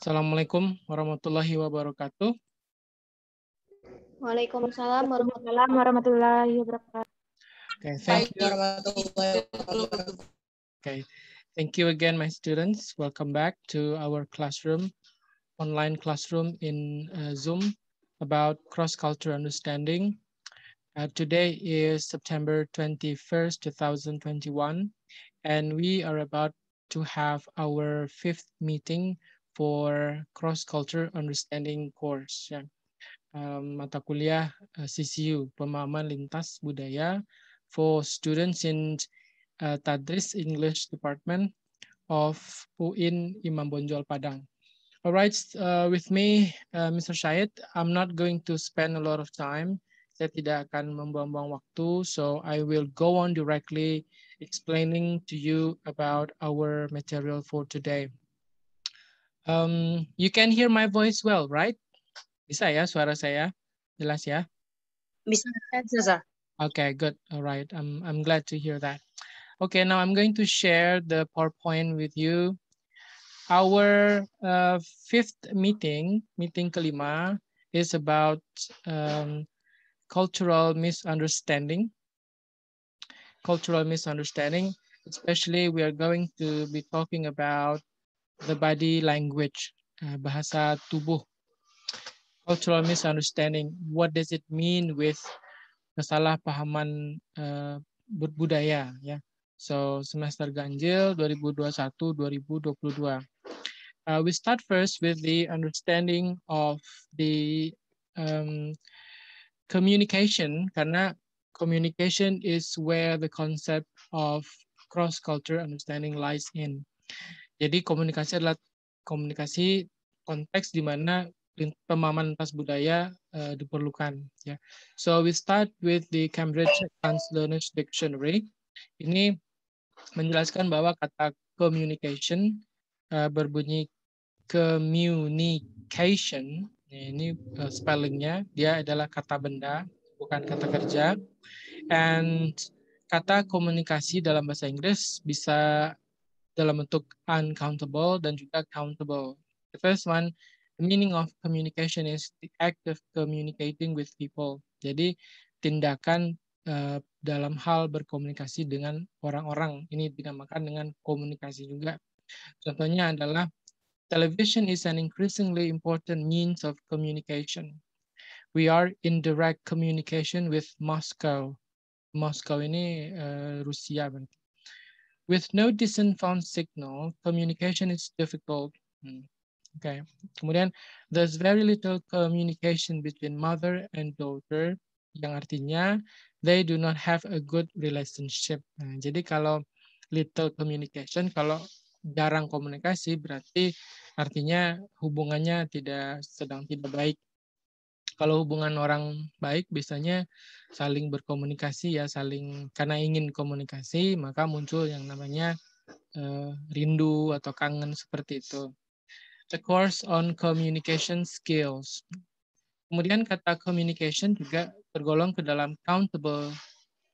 Assalamualaikum warahmatullahi wabarakatuh. Waalaikumsalam warahmatullahi wabarakatuh. Okay, thank you. Okay, thank you again, my students. Welcome back to our classroom, online classroom in uh, Zoom about cross-cultural understanding. Uh, today is September 21st, 2021, and we are about to have our fifth meeting for Cross Culture Understanding course ya. Um, mata kuliah uh, CCU pemahaman lintas budaya for students in uh, Tadris English Department of UIN Imam Bonjol Padang. All right, uh, with me, uh, Mr. Syed, I'm not going to spend a lot of time. Saya tidak akan membuang-buang waktu, so I will go on directly explaining to you about our material for today. Um, you can hear my voice well, right? Bisa ya suara saya? Jelas ya? Bisa, Zaza. Okay, good. All right. I'm, I'm glad to hear that. Okay, now I'm going to share the PowerPoint with you. Our uh, fifth meeting, meeting kelima, is about um, cultural misunderstanding. Cultural misunderstanding, especially we are going to be talking about the body language, uh, bahasa tubuh, cultural misunderstanding. What does it mean with kesalahpahaman uh, budaya? yeah. so semester ganjil 2021-2022. Uh, we start first with the understanding of the um, communication karena communication is where the concept of cross cultural understanding lies in. Jadi komunikasi adalah komunikasi konteks di mana pemahaman lintas budaya uh, diperlukan. Yeah. So we start with the Cambridge Advanced Learner's Dictionary. Ini menjelaskan bahwa kata communication uh, berbunyi communication. Ini uh, spellingnya dia adalah kata benda bukan kata kerja. And kata komunikasi dalam bahasa Inggris bisa dalam bentuk uncountable dan juga countable. The first one, the meaning of communication is the act of communicating with people. Jadi tindakan uh, dalam hal berkomunikasi dengan orang-orang ini dinamakan dengan komunikasi juga. Contohnya adalah television is an increasingly important means of communication. We are in direct communication with Moscow. Moscow ini uh, Rusia berarti. With no decent phone signal, communication is difficult. Hmm. Okay. Kemudian there's very little communication between mother and daughter yang artinya they do not have a good relationship. Nah, jadi kalau little communication kalau jarang komunikasi berarti artinya hubungannya tidak sedang tidak baik kalau hubungan orang baik biasanya saling berkomunikasi ya saling karena ingin komunikasi maka muncul yang namanya uh, rindu atau kangen seperti itu. The course on communication skills. Kemudian kata communication juga tergolong ke dalam countable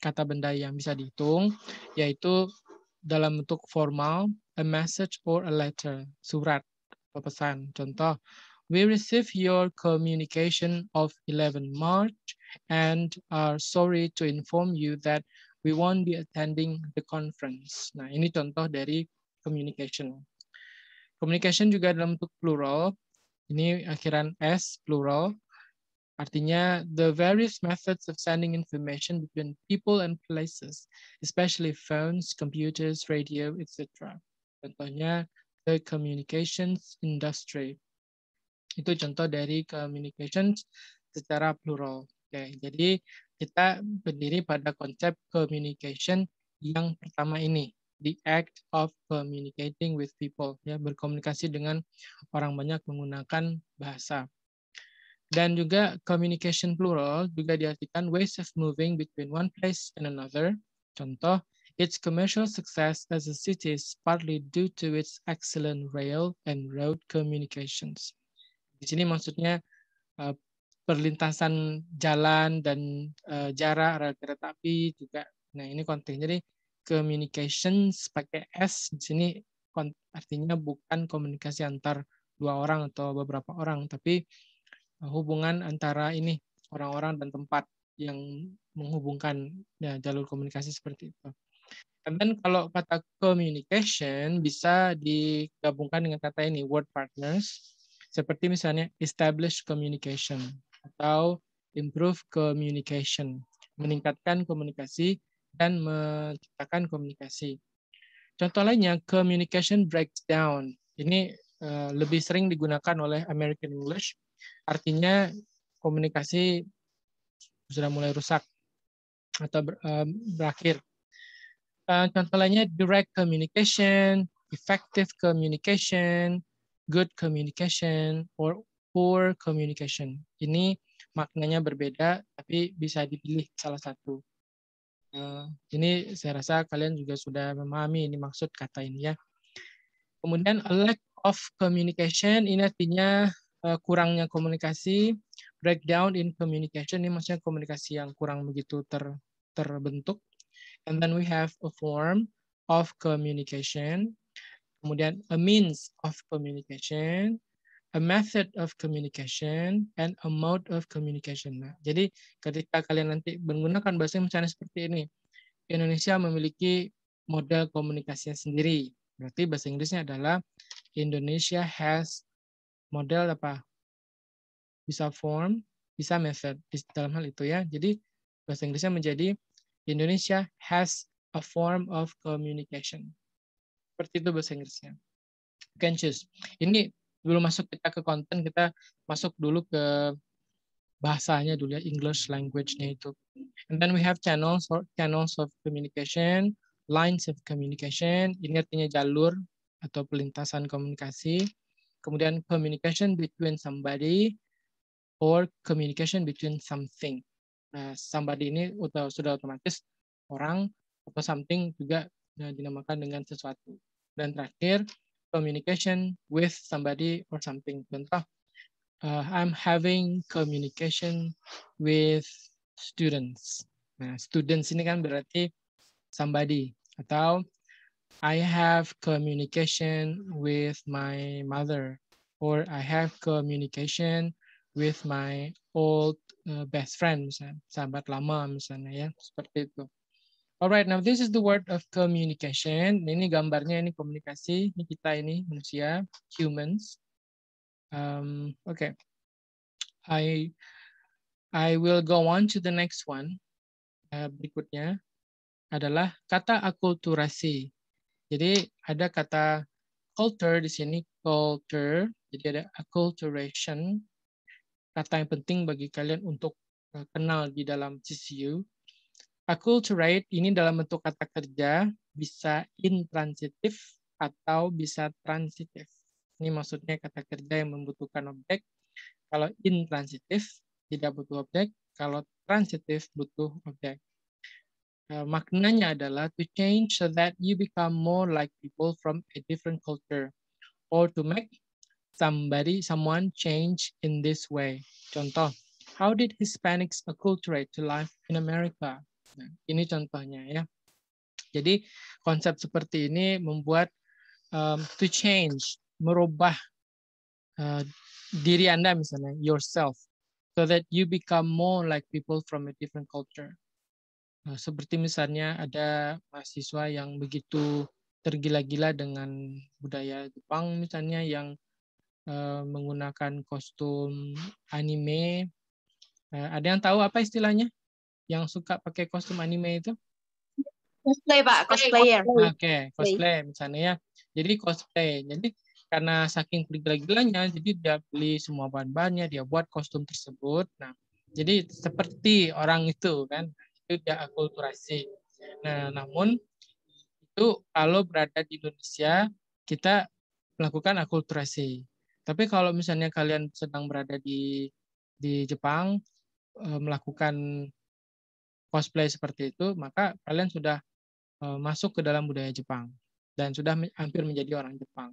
kata benda yang bisa dihitung yaitu dalam bentuk formal a message or a letter, surat atau pesan. Contoh We receive your communication of 11 March and are sorry to inform you that we won't be attending the conference. Nah, ini contoh dari communication. Communication juga dalam bentuk plural. Ini akhiran S, plural. Artinya, the various methods of sending information between people and places, especially phones, computers, radio, etc. Contohnya, the communications industry. Itu contoh dari communications secara plural. Oke, jadi kita berdiri pada konsep communication yang pertama ini, the act of communicating with people, ya berkomunikasi dengan orang banyak menggunakan bahasa. Dan juga communication plural juga diartikan ways of moving between one place and another. Contoh, its commercial success as a city is partly due to its excellent rail and road communications. Di sini maksudnya eh, perlintasan jalan dan eh, jarak rel kereta api juga. Nah, ini konteks. Jadi communication pakai S di sini artinya bukan komunikasi antar dua orang atau beberapa orang, tapi eh, hubungan antara ini orang-orang dan tempat yang menghubungkan ya, jalur komunikasi seperti itu. And kalau kata communication bisa digabungkan dengan kata ini word partners seperti misalnya establish communication atau improve communication, meningkatkan komunikasi dan menciptakan komunikasi. Contoh lainnya communication breakdown. Ini eh, lebih sering digunakan oleh American English. Artinya komunikasi sudah mulai rusak atau eh, berakhir. Uh, contoh lainnya direct communication, effective communication, good communication or poor communication. Ini maknanya berbeda, tapi bisa dipilih salah satu. Uh, ini saya rasa kalian juga sudah memahami ini maksud kata ini ya. Kemudian a lack of communication ini artinya uh, kurangnya komunikasi, breakdown in communication ini maksudnya komunikasi yang kurang begitu ter terbentuk. And then we have a form of communication kemudian a means of communication, a method of communication, and a mode of communication. Nah, jadi ketika kalian nanti menggunakan bahasa misalnya seperti ini, Indonesia memiliki model komunikasinya sendiri. Berarti bahasa Inggrisnya adalah Indonesia has model apa? Bisa form, bisa method di dalam hal itu ya. Jadi bahasa Inggrisnya menjadi Indonesia has a form of communication. Seperti itu bahasa Inggrisnya. Can choose. Ini belum masuk kita ke konten, kita masuk dulu ke bahasanya dulu ya, English language-nya itu. And then we have channels or channels of communication, lines of communication, ini artinya jalur atau pelintasan komunikasi. Kemudian communication between somebody or communication between something. Nah, somebody ini sudah otomatis orang atau something juga dinamakan dengan sesuatu. Dan terakhir, communication with somebody or something. Contoh, uh, I'm having communication with students. Nah, students ini kan berarti somebody. Atau I have communication with my mother. Or I have communication with my old uh, best friend, misalnya, sahabat lama misalnya ya, seperti itu. Alright, now this is the word of communication. Ini gambarnya ini komunikasi, ini kita ini manusia, humans. Um, okay, I I will go on to the next one. Uh, berikutnya adalah kata akulturasi. Jadi ada kata culture di sini culture, jadi ada acculturation. Kata yang penting bagi kalian untuk uh, kenal di dalam CCU Acculturate ini dalam bentuk kata kerja bisa intransitif atau bisa transitif. Ini maksudnya kata kerja yang membutuhkan objek. Kalau intransitif tidak butuh objek, kalau transitif butuh objek. Uh, maknanya adalah to change so that you become more like people from a different culture or to make somebody someone change in this way. Contoh, how did Hispanics acculturate to life in America? Nah, ini contohnya ya. Jadi konsep seperti ini membuat um, to change, merubah uh, diri Anda misalnya, yourself, so that you become more like people from a different culture. Nah, seperti misalnya ada mahasiswa yang begitu tergila-gila dengan budaya Jepang misalnya yang uh, menggunakan kostum anime. Uh, ada yang tahu apa istilahnya? yang suka pakai kostum anime itu? Cosplay pak, cosplayer. Oke, okay, cosplay misalnya ya. Jadi cosplay. Jadi karena saking gila-gilanya, jadi dia beli semua bahan-bahannya, dia buat kostum tersebut. Nah, jadi seperti orang itu kan, itu dia akulturasi. Nah, namun itu kalau berada di Indonesia kita melakukan akulturasi. Tapi kalau misalnya kalian sedang berada di di Jepang eh, melakukan cosplay seperti itu, maka kalian sudah eh, masuk ke dalam budaya Jepang dan sudah hampir menjadi orang Jepang.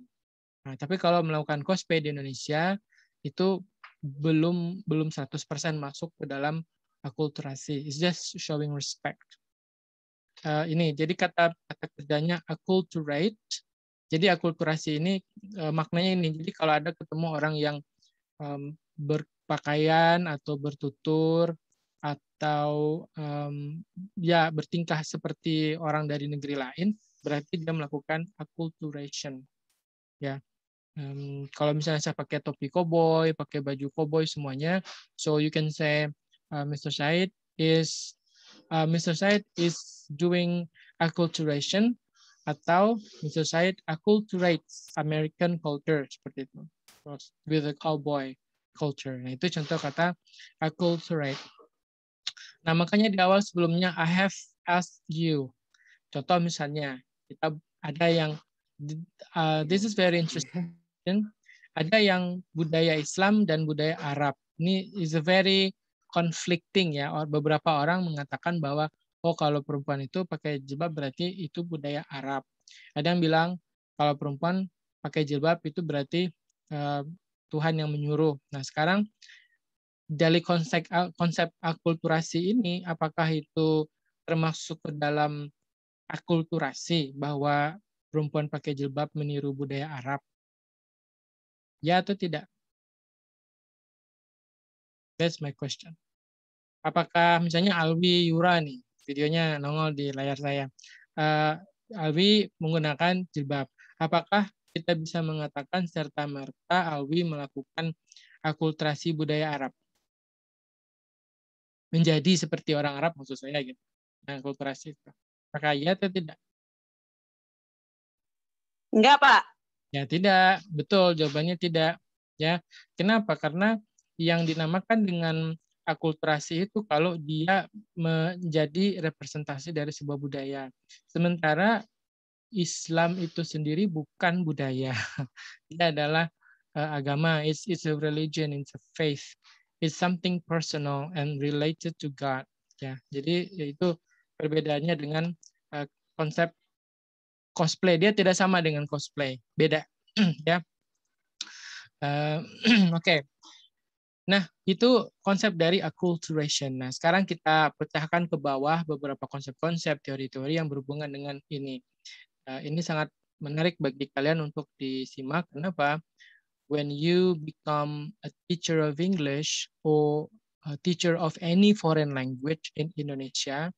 Nah, tapi kalau melakukan cosplay di Indonesia itu belum belum 100% masuk ke dalam akulturasi. It's just showing respect. Uh, ini jadi kata kata kerjanya acculturate. Jadi akulturasi ini uh, maknanya ini. Jadi kalau ada ketemu orang yang um, berpakaian atau bertutur atau um, ya bertingkah seperti orang dari negeri lain berarti dia melakukan acculturation ya um, kalau misalnya saya pakai topi koboi pakai baju koboi semuanya so you can say uh, Mr. Said is uh, Mr. Said is doing acculturation atau Mr. Said acculturates American culture seperti itu with a cowboy culture. Nah, itu contoh kata acculturate. Nah, makanya di awal sebelumnya I have asked you. Contoh misalnya, kita ada yang uh, this is very interesting. Ada yang budaya Islam dan budaya Arab. Ini is a very conflicting ya. Beberapa orang mengatakan bahwa oh kalau perempuan itu pakai jilbab berarti itu budaya Arab. Ada yang bilang kalau perempuan pakai jilbab itu berarti uh, Tuhan yang menyuruh. Nah sekarang dari konsep konsep akulturasi ini apakah itu termasuk ke dalam akulturasi bahwa perempuan pakai jilbab meniru budaya Arab? Ya atau tidak? That's my question. Apakah misalnya Alwi Yura nih, videonya nongol di layar saya. Uh, Alwi menggunakan jilbab. Apakah kita bisa mengatakan serta merta Alwi melakukan akulturasi budaya Arab? menjadi seperti orang Arab maksud saya gitu. Nah, kulturasi itu. Apakah iya atau tidak? Enggak, Pak. Ya, tidak. Betul, jawabannya tidak. Ya. Kenapa? Karena yang dinamakan dengan akulturasi itu kalau dia menjadi representasi dari sebuah budaya. Sementara Islam itu sendiri bukan budaya. Dia adalah eh, agama. It's, it's a religion, it's a faith is something personal and related to God. Ya, jadi itu perbedaannya dengan uh, konsep cosplay. Dia tidak sama dengan cosplay, beda. ya. Uh, Oke. Okay. Nah, itu konsep dari acculturation. Nah, sekarang kita pecahkan ke bawah beberapa konsep-konsep teori-teori yang berhubungan dengan ini. Uh, ini sangat menarik bagi kalian untuk disimak. Kenapa? when you become a teacher of English or a teacher of any foreign language in Indonesia,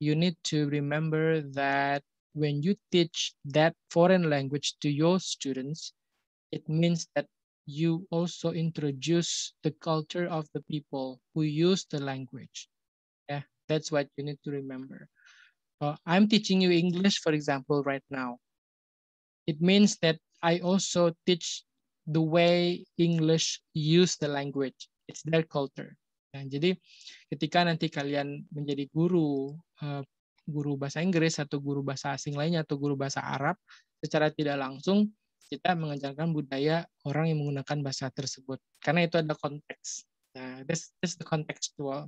you need to remember that when you teach that foreign language to your students, it means that you also introduce the culture of the people who use the language. Yeah, that's what you need to remember. Uh, I'm teaching you English, for example, right now. It means that I also teach the way English use the language. It's their culture. Nah, jadi ketika nanti kalian menjadi guru eh, guru bahasa Inggris atau guru bahasa asing lainnya atau guru bahasa Arab secara tidak langsung kita mengajarkan budaya orang yang menggunakan bahasa tersebut karena itu ada konteks. Nah, this, this the contextual.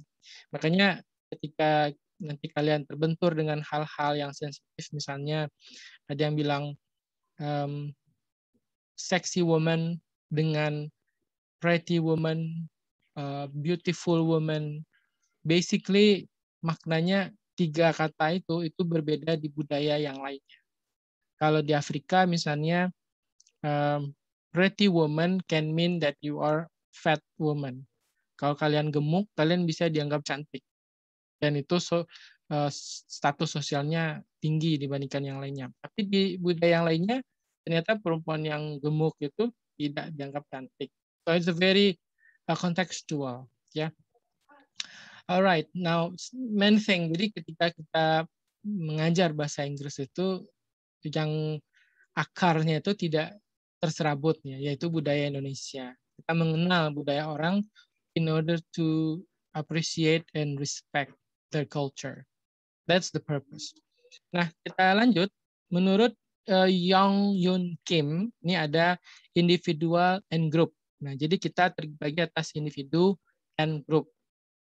Makanya ketika nanti kalian terbentur dengan hal-hal yang sensitif misalnya ada yang bilang sexy woman dengan pretty woman, uh, beautiful woman. Basically maknanya tiga kata itu itu berbeda di budaya yang lainnya. Kalau di Afrika misalnya um, pretty woman can mean that you are fat woman. Kalau kalian gemuk, kalian bisa dianggap cantik. Dan itu so, uh, status sosialnya tinggi dibandingkan yang lainnya. Tapi di budaya yang lainnya ternyata perempuan yang gemuk itu tidak dianggap cantik. So it's a very uh, contextual, ya. Yeah. Alright, now main thing. Jadi ketika kita mengajar bahasa Inggris itu yang akarnya itu tidak terserabut ya, yaitu budaya Indonesia. Kita mengenal budaya orang in order to appreciate and respect their culture. That's the purpose. Nah, kita lanjut. Menurut uh, eh, Young Yun Kim ini ada individual and group. Nah, jadi kita terbagi atas individu and group.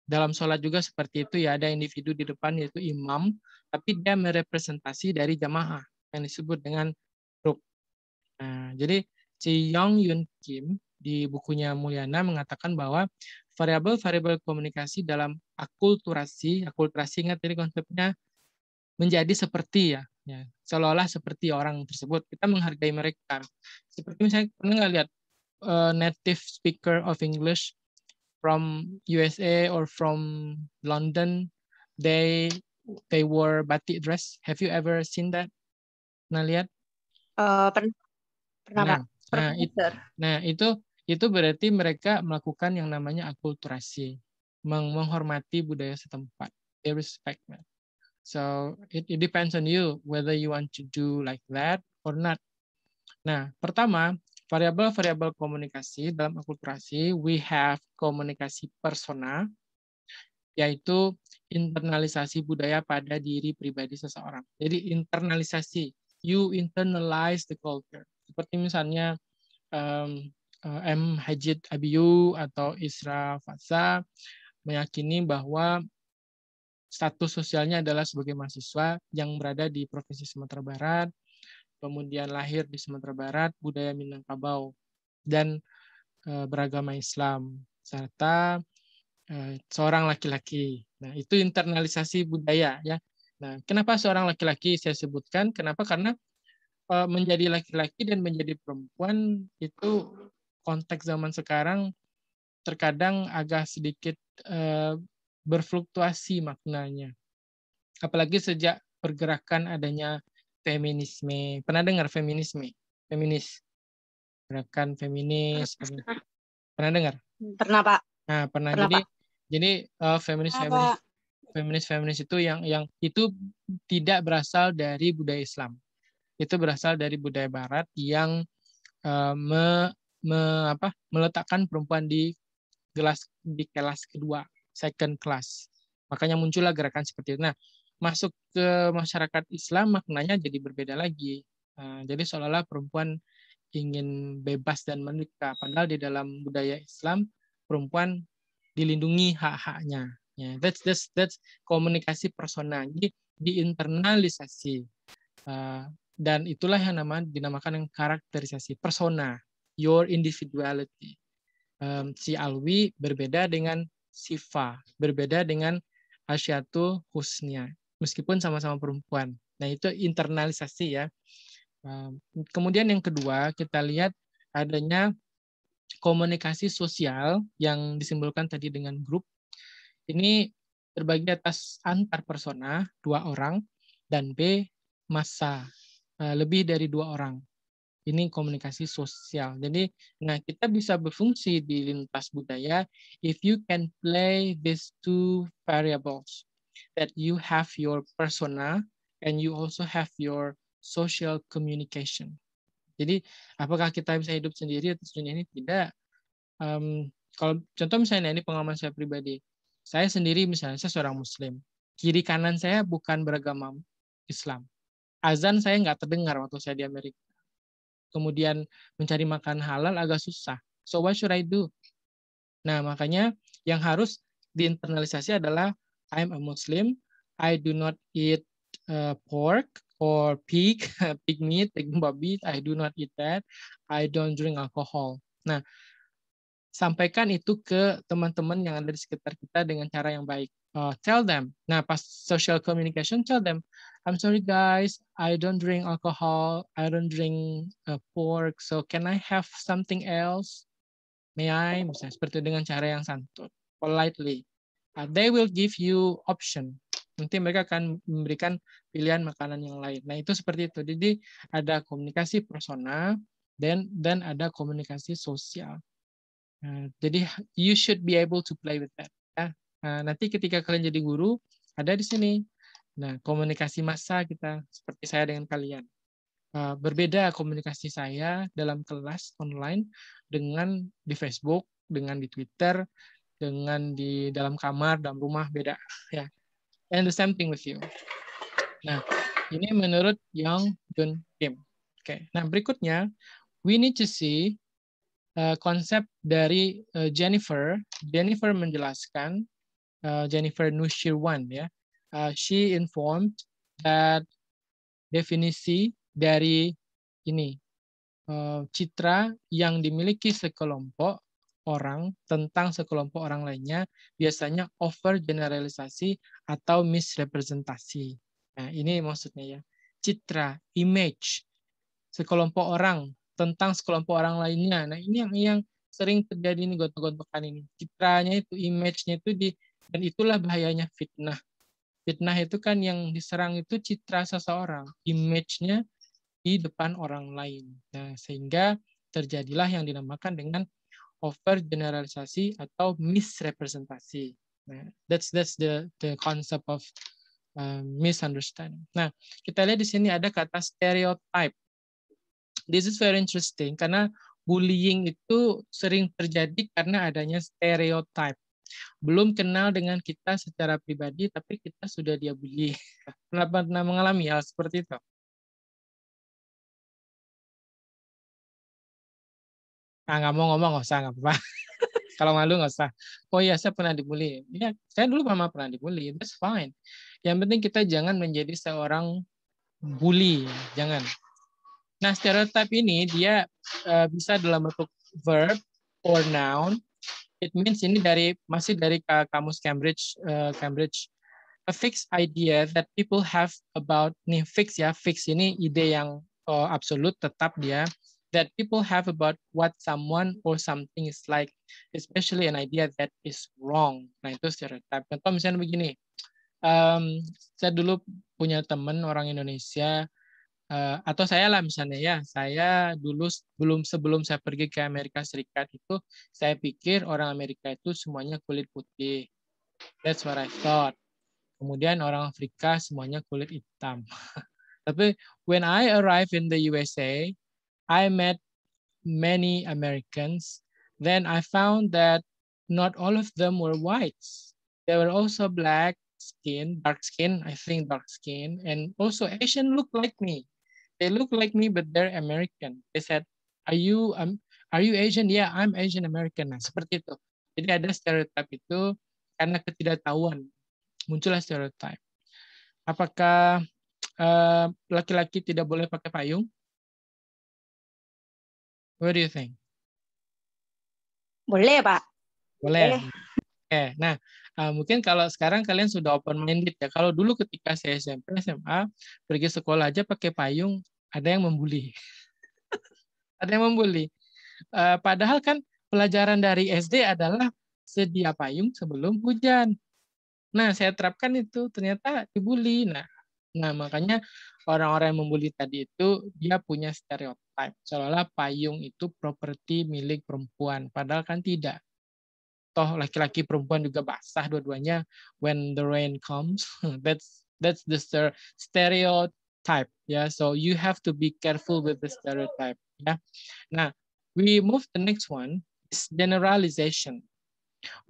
Dalam sholat juga seperti itu ya ada individu di depan yaitu imam, tapi dia merepresentasi dari jamaah yang disebut dengan group. Nah, jadi si Young Yun Kim di bukunya Mulyana mengatakan bahwa variabel-variabel komunikasi dalam akulturasi, akulturasi ingat ini konsepnya menjadi seperti ya, Ya, seolah-olah seperti orang tersebut kita menghargai mereka seperti misalnya pernah nggak lihat uh, native speaker of English from USA or from London they they wore batik dress have you ever seen that pernah lihat uh, eh, pernah pernah nah, nah itu nah itu itu berarti mereka melakukan yang namanya akulturasi menghormati budaya setempat they respect man. So it, it depends on you whether you want to do like that or not. Nah, pertama, variabel-variabel komunikasi dalam akulturasi, we have komunikasi persona, yaitu internalisasi budaya pada diri pribadi seseorang. Jadi internalisasi, you internalize the culture. Seperti misalnya um, M. Hajid Abiyu atau Isra Faza meyakini bahwa status sosialnya adalah sebagai mahasiswa yang berada di Provinsi Sumatera Barat, kemudian lahir di Sumatera Barat, budaya Minangkabau, dan e, beragama Islam, serta e, seorang laki-laki. Nah, itu internalisasi budaya ya. Nah, kenapa seorang laki-laki saya sebutkan? Kenapa? Karena e, menjadi laki-laki dan menjadi perempuan itu konteks zaman sekarang terkadang agak sedikit berfluktuasi maknanya. Apalagi sejak pergerakan adanya feminisme. Pernah dengar feminisme? Feminis. Gerakan feminis. Pernah, dengar? Pernah, Pak. Nah, pernah. pernah jadi Pak. jadi uh, feminis feminis feminis feminis itu yang yang itu tidak berasal dari budaya Islam. Itu berasal dari budaya barat yang uh, me, me apa meletakkan perempuan di gelas di kelas kedua second class. Makanya muncullah gerakan seperti itu. Nah, masuk ke masyarakat Islam maknanya jadi berbeda lagi. Eh, jadi seolah-olah perempuan ingin bebas dan menikah, padahal di dalam budaya Islam perempuan dilindungi hak-haknya. yeah, that's that's that's komunikasi personal. Jadi diinternalisasi uh, dan itulah yang nama dinamakan yang karakterisasi persona, your individuality. Um, si Alwi berbeda dengan sifa, berbeda dengan asyatu husnia, meskipun sama-sama perempuan. Nah, itu internalisasi ya. Ehm, kemudian yang kedua, kita lihat adanya komunikasi sosial yang disimbolkan tadi dengan grup. Ini terbagi atas antar persona, dua orang, dan B, masa, eh, lebih dari dua orang. Ini komunikasi sosial. Jadi, nah kita bisa berfungsi di lintas budaya if you can play these two variables that you have your persona and you also have your social communication. Jadi, apakah kita bisa hidup sendiri atau dunia ini tidak? Um, kalau contoh misalnya nah, ini pengalaman saya pribadi, saya sendiri misalnya saya seorang Muslim, kiri kanan saya bukan beragama Islam. Azan saya nggak terdengar waktu saya di Amerika kemudian mencari makan halal agak susah. So what should I do? Nah, makanya yang harus diinternalisasi adalah I am a Muslim, I do not eat uh, pork or pig, pig meat, pig babi, I do not eat that, I don't drink alcohol. Nah, sampaikan itu ke teman-teman yang ada di sekitar kita dengan cara yang baik uh, tell them. Nah, pas social communication, tell them, I'm sorry guys, I don't drink alcohol, I don't drink uh, pork, so can I have something else? May I? Misalnya seperti dengan cara yang santun, politely. Uh, they will give you option. Nanti mereka akan memberikan pilihan makanan yang lain. Nah itu seperti itu. Jadi ada komunikasi personal dan dan ada komunikasi sosial. Uh, jadi you should be able to play with that. Ya. Nah, nanti ketika kalian jadi guru, ada di sini. Nah, komunikasi massa kita seperti saya dengan kalian. Ah, berbeda komunikasi saya dalam kelas online dengan di Facebook, dengan di Twitter, dengan di dalam kamar, dalam rumah beda. Ya, and the same thing with you. Nah, ini menurut Young Jun Kim. Oke, nah berikutnya we need to see uh, ah, konsep dari ah, Jennifer. Jennifer menjelaskan uh, Jennifer Nushirwan ya. Uh, she informed that definisi dari ini uh, citra yang dimiliki sekelompok orang tentang sekelompok orang lainnya biasanya over generalisasi atau misrepresentasi. Nah, ini maksudnya ya. Citra, image sekelompok orang tentang sekelompok orang lainnya. Nah, ini yang yang sering terjadi ini gontok-gontokan ini. Citranya itu, image-nya itu di dan itulah bahayanya fitnah. Fitnah itu kan yang diserang itu citra seseorang, image-nya di depan orang lain. Nah, sehingga terjadilah yang dinamakan dengan overgeneralisasi atau misrepresentasi. Nah, that's that's the the concept of uh, misunderstanding. Nah, kita lihat di sini ada kata stereotype. This is very interesting karena bullying itu sering terjadi karena adanya stereotype belum kenal dengan kita secara pribadi, tapi kita sudah dia bully. Pernah, pernah mengalami hal seperti itu? Ah, nggak mau ngomong, nggak usah, nggak apa-apa. Kalau malu nggak usah. Oh iya, saya pernah dibully. Ya, saya dulu mama pernah dibully. That's fine. Yang penting kita jangan menjadi seorang bully. Jangan. Nah, stereotip ini dia uh, bisa dalam bentuk verb or noun It means ini dari masih dari kamus Cambridge uh, Cambridge a fixed idea that people have about nih fix ya fix ini ide yang uh, absolut tetap dia that people have about what someone or something is like especially an idea that is wrong. Nah itu stereotype Contoh misalnya begini. Um, saya dulu punya teman orang Indonesia Eh, atau saya lah misalnya ya saya dulu belum sebelum saya pergi ke Amerika Serikat itu saya pikir orang Amerika itu semuanya kulit putih that's what I thought kemudian orang Afrika semuanya kulit hitam tapi when I arrived in the USA I met many Americans then I found that not all of them were whites they were also black skin, dark skin, I think dark skin, and also Asian look like me. They look like me, but they're American. They said, are you um, are you Asian? Yeah, I'm Asian American. Nah, seperti itu. Jadi ada stereotip itu karena ketidaktahuan muncullah stereotip. Apakah eh, laki-laki uh, tidak boleh pakai payung? What do you think? Boleh, Pak. boleh. Nah, uh, mungkin kalau sekarang kalian sudah open minded ya. Kalau dulu ketika saya SMP, SMA, pergi sekolah aja pakai payung, ada yang membuli. ada yang membuli. Uh, padahal kan pelajaran dari SD adalah sedia payung sebelum hujan. Nah, saya terapkan itu ternyata dibully. Nah, Nah, makanya orang-orang yang membuli tadi itu dia punya stereotip seolah-olah payung itu properti milik perempuan, padahal kan tidak. toh laki-laki perempuan juga basah dua-duanya when the rain comes that's that's the stereotype yeah so you have to be careful with the stereotype yeah now we move the next one is generalization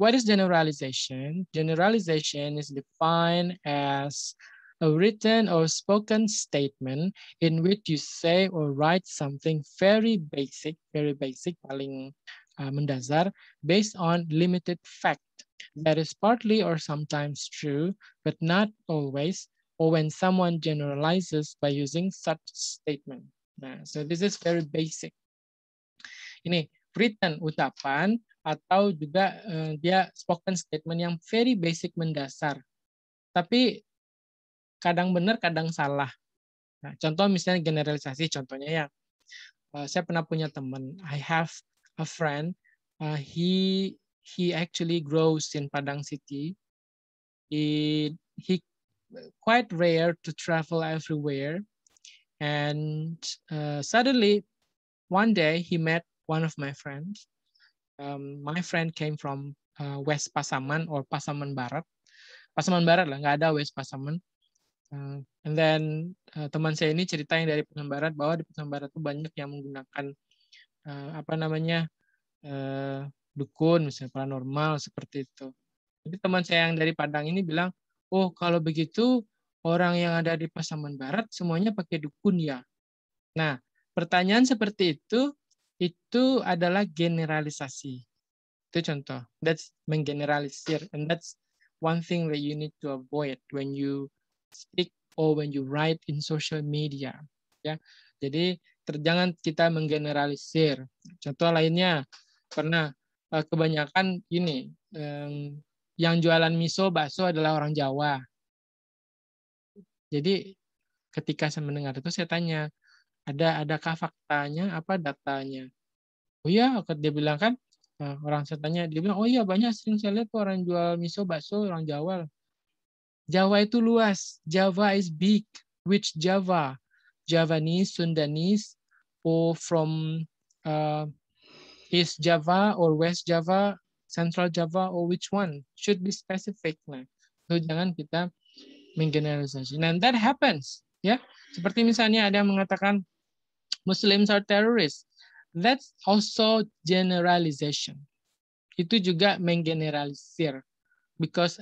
what is generalization generalization is defined as a written or spoken statement in which you say or write something very basic, very basic, paling Uh, mendasar based on limited fact that is partly or sometimes true, but not always, or when someone generalizes by using such statement. Nah, so this is very basic. Ini written ucapan atau juga uh, dia spoken statement yang very basic mendasar. Tapi kadang benar, kadang salah. Nah, contoh misalnya generalisasi, contohnya ya, uh, saya pernah punya teman, I have a friend. Uh, he he actually grows in Padang City. He he quite rare to travel everywhere, and uh, suddenly one day he met one of my friends. Um, my friend came from uh, West Pasaman or Pasaman Barat. Pasaman Barat lah, nggak ada West Pasaman. Uh, and then uh, teman saya ini cerita yang dari Pasaman Barat bahwa di Pasaman Barat itu banyak yang menggunakan eh, apa namanya eh, dukun misalnya paranormal seperti itu. Jadi teman saya yang dari Padang ini bilang, oh kalau begitu orang yang ada di Pasaman Barat semuanya pakai dukun ya. Nah pertanyaan seperti itu itu adalah generalisasi. Itu contoh. That's menggeneralisir and that's one thing that you need to avoid when you speak or when you write in social media. Ya, jadi ter, jangan kita menggeneralisir. Contoh lainnya pernah eh, kebanyakan ini yang jualan miso bakso adalah orang Jawa. Jadi ketika saya mendengar itu saya tanya, ada adakah faktanya apa datanya? Oh iya, dia bilang kan eh, orang saya tanya, dia bilang, oh iya banyak sering saya lihat orang jual miso bakso orang Jawa. Jawa itu luas. Java is big. Which Java? Javanese, Sundanese, people from uh, East Java or West Java, Central Java, or which one should be specific. Nah, itu jangan kita menggeneralisasi. Nah, that happens. Ya, yeah? seperti misalnya ada yang mengatakan Muslims are terrorists. That's also generalization. Itu juga menggeneralisir. Because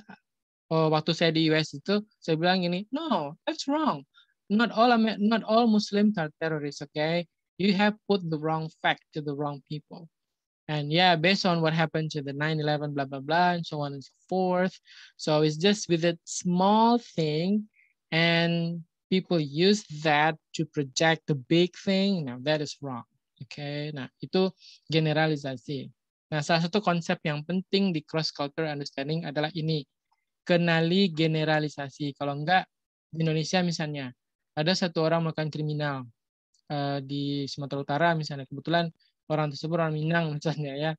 oh, waktu saya di US itu saya bilang ini, no, that's wrong. Not all not all Muslims are terrorists, okay? you have put the wrong fact to the wrong people. And yeah, based on what happened to the 9-11, blah, blah, blah, and so on and so forth. So it's just with a small thing and people use that to project the big thing. Now that is wrong. Okay, nah itu generalisasi. Nah salah satu konsep yang penting di cross culture understanding adalah ini. Kenali generalisasi. Kalau enggak, di Indonesia misalnya, ada satu orang melakukan kriminal uh, di Sumatera Utara misalnya kebetulan orang tersebut orang Minang misalnya ya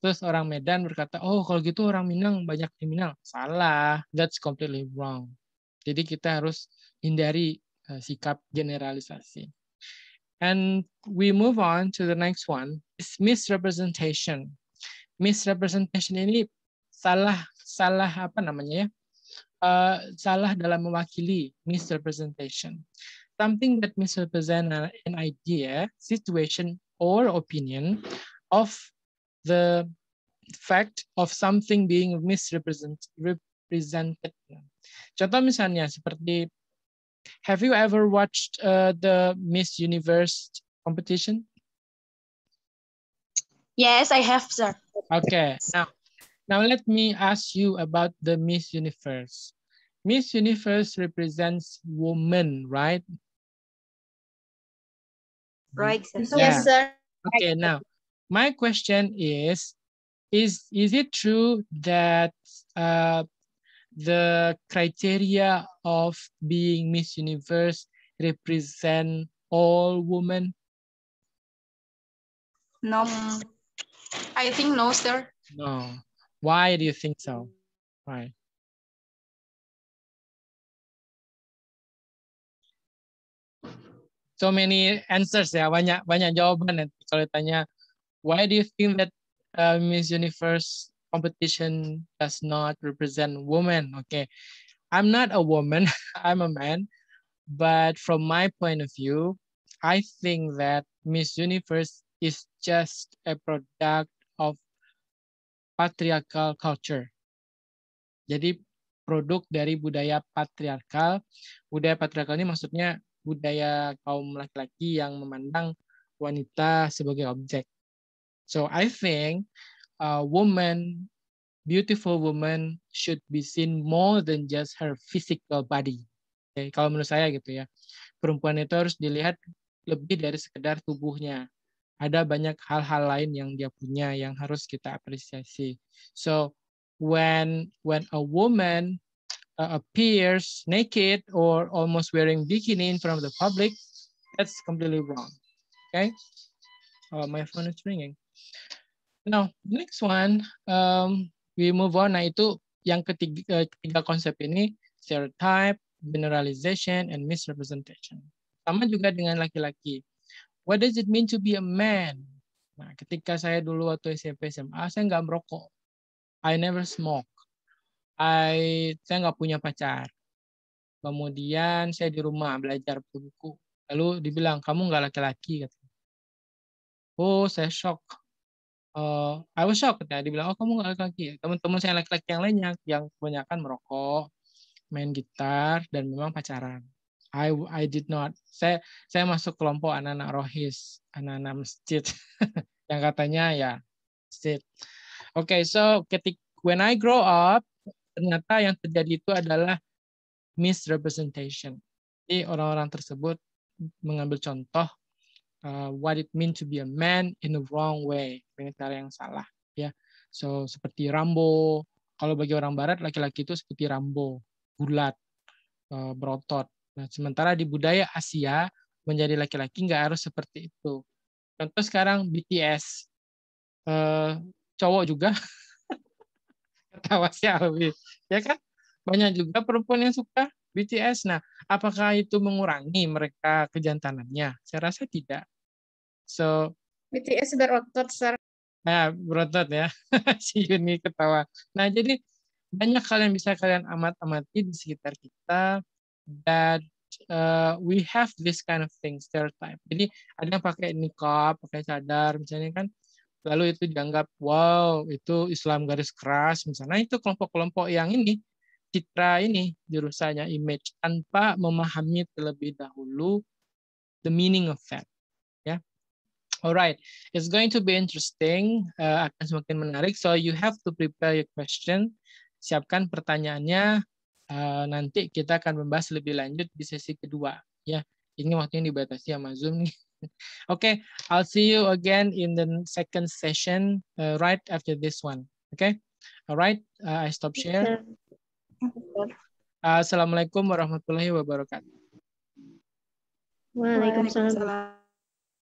terus orang Medan berkata oh kalau gitu orang Minang banyak di Minang salah that's completely wrong jadi kita harus hindari uh, sikap generalisasi and we move on to the next one is misrepresentation misrepresentation ini salah salah apa namanya ya uh, salah dalam mewakili misrepresentation something that misrepresents an idea, situation, or opinion of the fact of something being misrepresented. Contoh misalnya seperti, have you ever watched uh, the Miss Universe competition? Yes, I have, sir. Okay, now, now let me ask you about the Miss Universe. Miss Universe represents women, right? right? So Yes, sir. Okay, now my question is, is is it true that uh, the criteria of being Miss Universe represent all women? No, I think no, sir. No. Why do you think so? Why? so many answers ya banyak banyak jawaban nanti kalau ditanya why do you think that uh, Miss Universe competition does not represent women okay I'm not a woman I'm a man but from my point of view I think that Miss Universe is just a product of patriarchal culture jadi produk dari budaya patriarkal budaya patriarkal ini maksudnya budaya kaum laki-laki yang memandang wanita sebagai objek. So I think a uh, woman, beautiful woman should be seen more than just her physical body. Okay, kalau menurut saya gitu ya. Perempuan itu harus dilihat lebih dari sekedar tubuhnya. Ada banyak hal-hal lain yang dia punya yang harus kita apresiasi. So when when a woman uh, appears naked or almost wearing bikini in front of the public, that's completely wrong. Okay. Oh, my phone is ringing. Now, next one, um, we move on. Nah, itu yang ketiga, uh, ketiga konsep ini, stereotype, generalization, and misrepresentation. Sama juga dengan laki-laki. What does it mean to be a man? Nah, ketika saya dulu waktu SMP SMA, saya nggak merokok. I never smoke. I saya nggak punya pacar. Kemudian saya di rumah belajar buku. Lalu dibilang kamu nggak laki-laki Oh saya shock. Uh, I was shocked ya. Dibilang oh kamu nggak laki-laki. Teman-teman saya laki-laki yang lainnya yang kebanyakan merokok, main gitar dan memang pacaran. I I did not. Saya saya masuk kelompok anak-anak rohis, anak-anak masjid yang katanya ya masjid. Oke, okay, so ketika, when I grow up, ternyata yang terjadi itu adalah misrepresentation. Jadi orang-orang tersebut mengambil contoh uh, what it means to be a man in the wrong way, dengan cara yang salah. Ya, so seperti Rambo. Kalau bagi orang Barat laki-laki itu seperti Rambo, bulat, uh, berotot. Nah, sementara di budaya Asia menjadi laki-laki nggak harus seperti itu. Contoh sekarang BTS, uh, cowok juga ketawa si Alwi. Ya kan? Banyak juga perempuan yang suka BTS. Nah, apakah itu mengurangi mereka kejantanannya? Saya rasa tidak. So BTS berotot, sir. Nah, ya, berotot ya. si Yuni ketawa. Nah, jadi banyak kalian bisa kalian amat-amati di sekitar kita that uh, we have this kind of things stereotype. Jadi ada yang pakai niqab, pakai cadar misalnya kan lalu itu dianggap wow itu Islam garis keras misalnya nah, itu kelompok-kelompok yang ini citra ini jurusannya image tanpa memahami terlebih dahulu the meaning of that ya yeah. alright it's going to be interesting uh, akan semakin menarik so you have to prepare your question siapkan pertanyaannya uh, nanti kita akan membahas lebih lanjut di sesi kedua ya yeah. ini waktunya dibatasi sama zoom nih Okay, I'll see you again in the second session uh, right after this one. Okay, alright, uh, I stop share. Uh, Assalamualaikum warahmatullahi wabarakatuh. Waalaikumsalam.